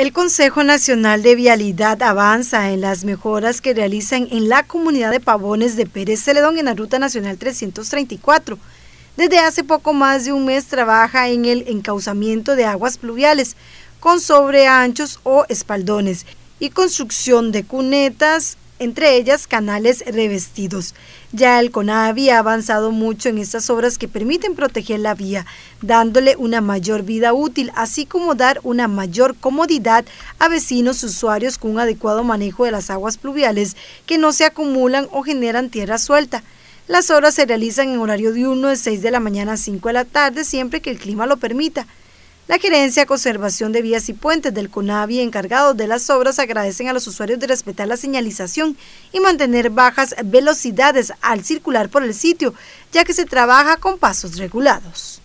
El Consejo Nacional de Vialidad avanza en las mejoras que realizan en la comunidad de Pavones de Pérez Celedón en la Ruta Nacional 334. Desde hace poco más de un mes trabaja en el encauzamiento de aguas pluviales con sobreanchos o espaldones y construcción de cunetas entre ellas canales revestidos. Ya el CONAVI ha avanzado mucho en estas obras que permiten proteger la vía, dándole una mayor vida útil, así como dar una mayor comodidad a vecinos usuarios con un adecuado manejo de las aguas pluviales que no se acumulan o generan tierra suelta. Las obras se realizan en horario de diurno de 6 de la mañana a 5 de la tarde, siempre que el clima lo permita. La Gerencia Conservación de Vías y Puentes del CONAVI, encargado de las obras, agradecen a los usuarios de respetar la señalización y mantener bajas velocidades al circular por el sitio, ya que se trabaja con pasos regulados.